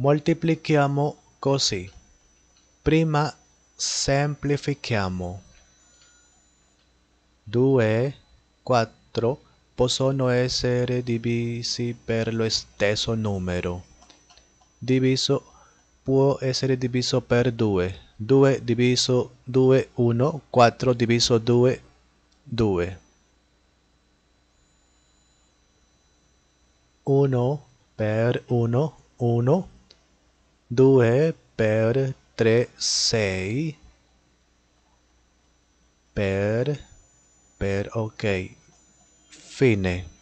Moltiplichiamo così. Prima semplifichiamo. 2, 4 possono essere divisi per lo stesso numero. Diviso può essere diviso per 2. 2 diviso 2, 1, 4 diviso 2, 2. 1 per 1, 1 2 per 3 6 per per ok fine